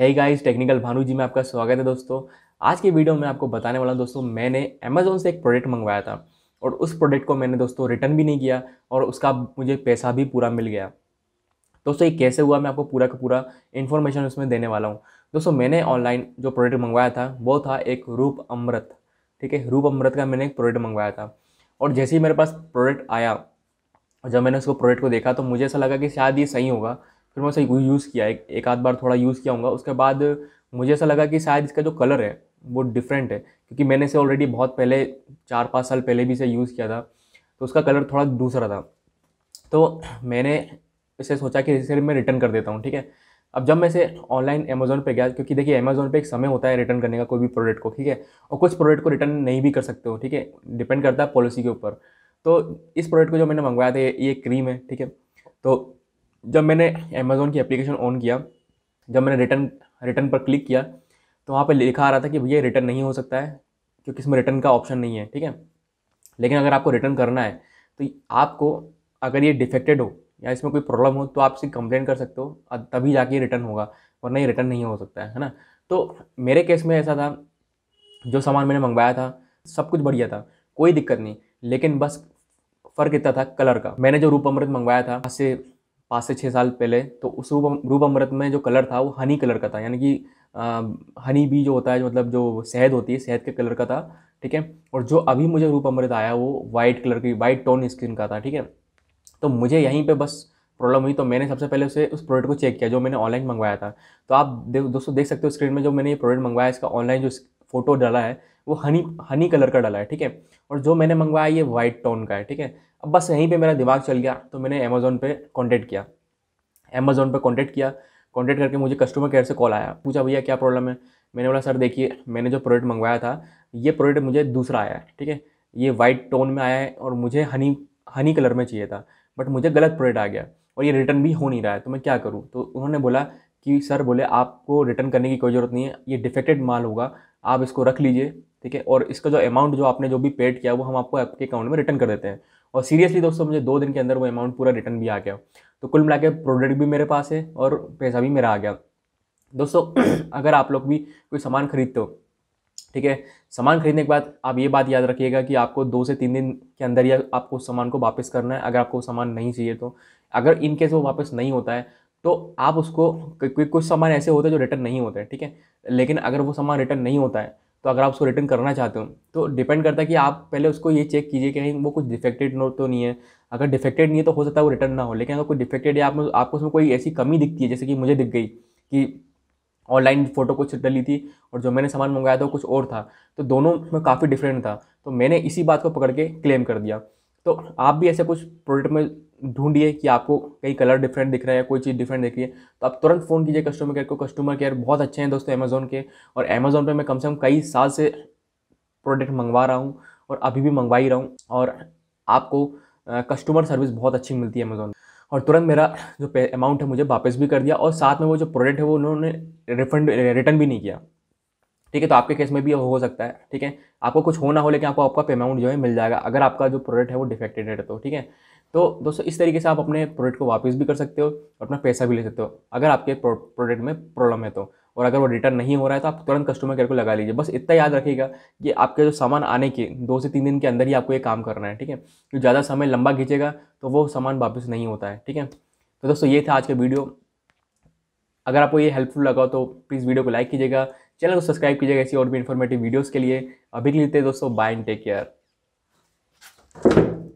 है guys technical Bhanu जी में आपका स्वागत है दोस्तों आज के वीडियो में आपको बताने वाला हूँ दोस्तों मैंने अमेज़ोन से एक प्रोडक्ट मंगवाया था और उस प्रोडक्ट को मैंने दोस्तों रिटर्न भी नहीं किया और उसका मुझे पैसा भी पूरा मिल गया दोस्तों ये कैसे हुआ मैं आपको पूरा का पूरा इन्फॉर्मेशन उसमें देने वाला हूँ दोस्तों मैंने ऑनलाइन जो प्रोडक्ट मंगवाया था वो था एक रूप अमृत ठीक है रूप अमृत का मैंने एक प्रोडक्ट मंगवाया था और जैसे ही मेरे पास प्रोडक्ट आया जब मैंने उसको प्रोडक्ट को देखा तो मुझे ऐसा लगा कि शायद ये सही होगा फिर मैं उसे यूज़ किया एक एक आध बार थोड़ा यूज़ किया हूँगा उसके बाद मुझे ऐसा लगा कि शायद इसका जो कलर है वो डिफरेंट है क्योंकि मैंने इसे ऑलरेडी बहुत पहले चार पाँच साल पहले भी इसे यूज़ किया था तो उसका कलर थोड़ा दूसरा था तो मैंने इसे सोचा कि इसे मैं रिटर्न कर देता हूँ ठीक है अब जब मैं इसे ऑनलाइन अमेज़ोन पे गया क्योंकि देखिए अमेज़ोन पे एक समय होता है रिटर्न करने का कोई भी प्रोडक्ट को ठीक है और कुछ प्रोडक्ट को रिटर्न नहीं भी कर सकते हो ठीक है डिपेंड करता है पॉलिसी के ऊपर तो इस प्रोडक्ट को जो मैंने मंगवाया था ये क्रीम है ठीक है तो जब मैंने अमेज़ोन की एप्लीकेशन ऑन किया जब मैंने रिटर्न रिटर्न पर क्लिक किया तो वहाँ पर लिखा आ रहा था कि भैया रिटर्न नहीं हो सकता है क्योंकि इसमें रिटर्न का ऑप्शन नहीं है ठीक है लेकिन अगर आपको रिटर्न करना है तो आपको अगर ये डिफेक्टेड हो या इसमें कोई प्रॉब्लम हो तो आप इसे कंप्लेन कर सकते हो तभी जाके रिटर्न होगा वरना ये रिटर्न नहीं हो सकता है है ना तो मेरे केस में ऐसा था जो सामान मैंने मंगवाया था सब कुछ बढ़िया था कोई दिक्कत नहीं लेकिन बस फ़र्क इतना था कलर का मैंने जो रूप अमृत मंगवाया था आज से पाँच से छः साल पहले तो उस रूप रूप अमृत में जो कलर था वो हनी कलर का था यानी कि हनी भी जो होता है जो मतलब जो शहद होती है शहद के कलर का था ठीक है और जो अभी मुझे रूप अमृत आया वो वाइट कलर की वाइट टोन स्किन का था ठीक है तो मुझे यहीं पर बस प्रॉब्लम हुई तो मैंने सबसे पहले उसे उस प्रोडक्ट को चेक किया जो मैंने ऑनलाइन मंगवाया था तो आप दोस्तों देख सकते हो स्क्रीन में जो मैंने ये प्रोडक्ट मंगवाया इसका ऑनलाइन जो फ़ोटो डाला है वो हनी हनी कलर का डाला है ठीक है और जो मैंने मंगवाया ये वाइट टोन का है ठीक है अब बस यहीं पे मेरा दिमाग चल गया तो मैंने अमेज़ोन पे कांटेक्ट किया अमेज़ोन पे कांटेक्ट किया कांटेक्ट करके मुझे कस्टमर केयर से कॉल आया पूछा भैया क्या प्रॉब्लम है मैंने बोला सर देखिए मैंने जो प्रोडक्ट मंगवाया था ये प्रोडक्ट मुझे दूसरा आया है ठीक है ये वाइट टोन में आया है और मुझे हनी हनी कलर में चाहिए था बट मुझे गलत प्रोडक्ट आ गया और ये रिटर्न भी हो नहीं रहा है तो मैं क्या करूँ तो उन्होंने बोला कि सर बोले आपको रिटर्न करने की कोई ज़रूरत नहीं है ये डिफेक्टेड माल होगा आप इसको रख लीजिए ठीक है और इसका जो अमाउंट जो आपने जो भी पेड किया वो हम आपको आपके अकाउंट में रिटर्न कर देते हैं और सीरियसली दोस्तों मुझे दो दिन के अंदर वो अमाउंट पूरा रिटर्न भी आ गया तो कुल मिला प्रोडक्ट भी मेरे पास है और पैसा भी मेरा आ गया दोस्तों अगर आप लोग भी कोई सामान खरीदते हो ठीक है सामान खरीदने के बाद आप ये बात याद रखिएगा कि आपको दो से तीन दिन के अंदर या आपको उस सामान को वापस करना है अगर आपको सामान नहीं चाहिए तो अगर इन केस वो वापस नहीं होता है तो आप उसको कुछ सामान ऐसे होते हैं जो रिटर्न नहीं होते हैं ठीक है लेकिन अगर वो सामान रिटर्न नहीं होता है तो अगर आप उसको रिटर्न करना चाहते हो तो डिपेंड करता है कि आप पहले उसको ये चेक कीजिए कि नहीं वो कुछ डिफेक्टेड नोट तो नहीं है अगर डिफेक्टेड नहीं है तो हो सकता है वो रिटर्न ना हो लेकिन अगर कोई डिफेक्टेड है आप आपको उसमें कोई ऐसी कमी दिखती है जैसे कि मुझे दिख गई कि ऑनलाइन फ़ोटो कुछ डली थी और जो मैंने सामान मंगाया था वो कुछ और था तो दोनों में काफ़ी डिफरेंट था तो मैंने इसी बात को पकड़ के क्लेम कर दिया तो आप भी ऐसे कुछ प्रोडक्ट में ढूंढिए कि आपको कई कलर डिफरेंट दिख रहे हैं कोई चीज़ डिफरेंट दिख रही है तो आप तुरंत फ़ोन कीजिए कस्टमर केयर को कस्टमर केयर बहुत अच्छे हैं दोस्तों अमेज़ोन के और अमेज़ोन पे मैं कम से कम कई साल से प्रोडक्ट मंगवा रहा हूँ और अभी भी मंगवा ही रहा हूँ और आपको कस्टमर सर्विस बहुत अच्छी मिलती है अमेज़ोन और तुरंत मेरा जो अमाउंट है मुझे वापस भी कर दिया और साथ में वो जो प्रोडक्ट है वो उन्होंने रिफंड रिटर्न भी नहीं किया ठीक है तो आपके केस में भी हो सकता है ठीक है आपको कुछ हो ना हो लेकिन आपको आपका पेमेंट जो है मिल जाएगा अगर आपका जो प्रोडक्ट है वो डिफेक्टेड है तो ठीक है तो दोस्तों इस तरीके से आप अपने प्रोडक्ट को वापस भी कर सकते हो और अपना पैसा भी ले सकते हो अगर आपके प्रोडक्ट में प्रॉब्लम है तो और अगर वो रिटर्न नहीं हो रहा है तो आप तुरंत कस्टमर केयर को लगा लीजिए बस इतना याद रखिएगा कि आपके जो सामान आने के दो से तीन दिन के अंदर ही आपको ये काम करना है ठीक है जो ज़्यादा समय लंबा खींचेगा तो वो सामान वापस नहीं होता है ठीक है तो दोस्तों ये था आज का वीडियो अगर आपको ये हेल्पफुल लगा तो प्लीज़ वीडियो को लाइक कीजिएगा चैनल को सब्सक्राइब कीजिएगा ऐसी और भी इन्फॉर्मेटिव वीडियोज़ के लिए अभी के लिए दोस्तों बाय एंड टेक केयर